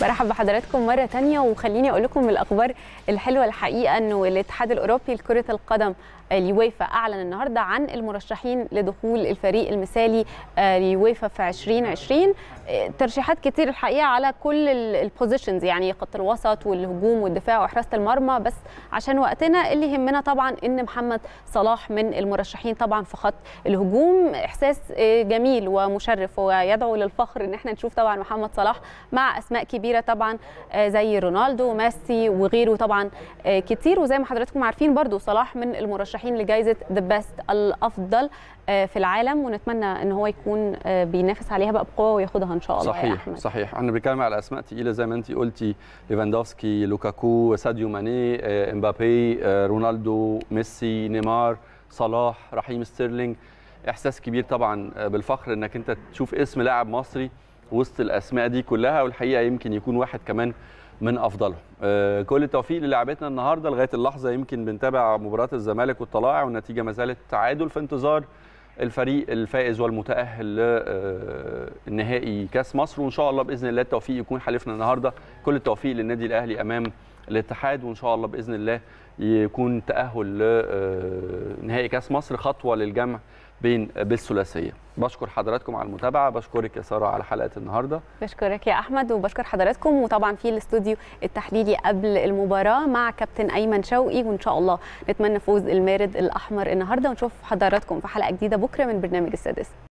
برحب بحضراتكم مرة تانية وخليني أقول لكم الأخبار الحلوة الحقيقة أنه الاتحاد الأوروبي لكرة القدم آه، اليويفا أعلن النهاردة عن المرشحين لدخول الفريق المثالي اليويفا آه، في 2020 ترشيحات كتير الحقيقه على كل البوزيشنز يعني خط الوسط والهجوم والدفاع وحراسه المرمى بس عشان وقتنا اللي يهمنا طبعا ان محمد صلاح من المرشحين طبعا في خط الهجوم احساس آه، جميل ومشرف ويدعو للفخر ان احنا نشوف طبعا محمد صلاح مع اسماء كبيره طبعا آه، زي رونالدو وميسي وغيره طبعا آه، كتير وزي ما حضراتكم عارفين برضو صلاح من المرشحين لجائزه ذا بيست الافضل في العالم ونتمنى ان هو يكون بينافس عليها بقى بقوه وياخدها ان شاء الله صحيح يا أحمد. صحيح احنا بنتكلم على اسماء تقيله زي ما انت قلتي ليفاندوفسكي لوكاكو ساديو ماني آه، امبابي آه، رونالدو ميسي نيمار صلاح رحيم ستيرلينج احساس كبير طبعا آه، بالفخر انك انت تشوف اسم لاعب مصري وسط الاسماء دي كلها والحقيقه يمكن يكون واحد كمان من افضلهم كل التوفيق للاعبتنا النهارده لغايه اللحظه يمكن بنتابع مباراه الزمالك والطلائع والنتيجه ما زالت تعادل في انتظار الفريق الفائز والمتاهل للنهائي آه، كاس مصر وان شاء الله باذن الله التوفيق يكون حليفنا النهارده كل التوفيق للنادي الاهلي امام الاتحاد وان شاء الله باذن الله يكون تاهل لنهائي آه، كاس مصر خطوه للجمع بين بالثلاثيه بشكر حضراتكم على المتابعه بشكرك يا ساره على حلقه النهارده بشكرك يا احمد وبشكر حضراتكم وطبعا في الاستوديو التحليلي قبل المباراه مع كابتن ايمن شوقي وان شاء الله نتمنى فوز المارد الاحمر النهارده ونشوف حضراتكم في حلقه جديده بكره من برنامج السادسه